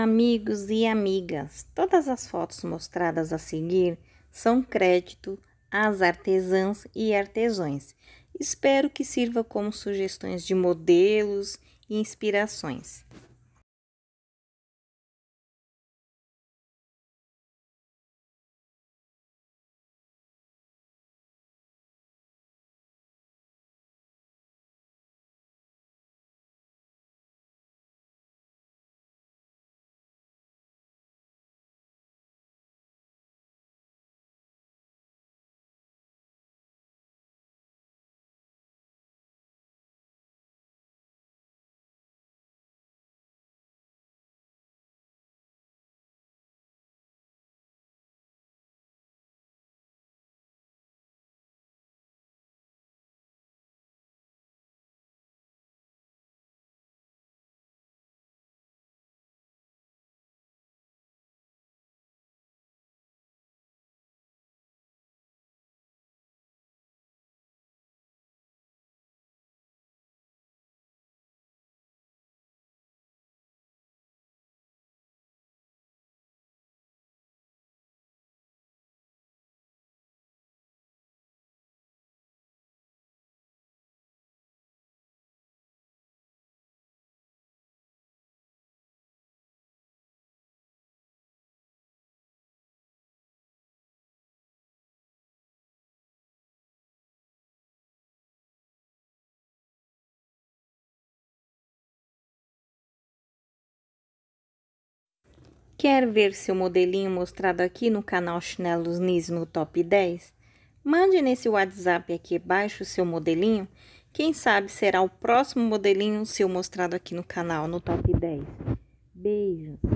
amigos e amigas. Todas as fotos mostradas a seguir são crédito às artesãs e artesões. Espero que sirva como sugestões de modelos e inspirações. Quer ver seu modelinho mostrado aqui no canal Chinelos Nis no Top 10? Mande nesse WhatsApp aqui abaixo o seu modelinho. Quem sabe será o próximo modelinho seu mostrado aqui no canal no Top 10. Beijos!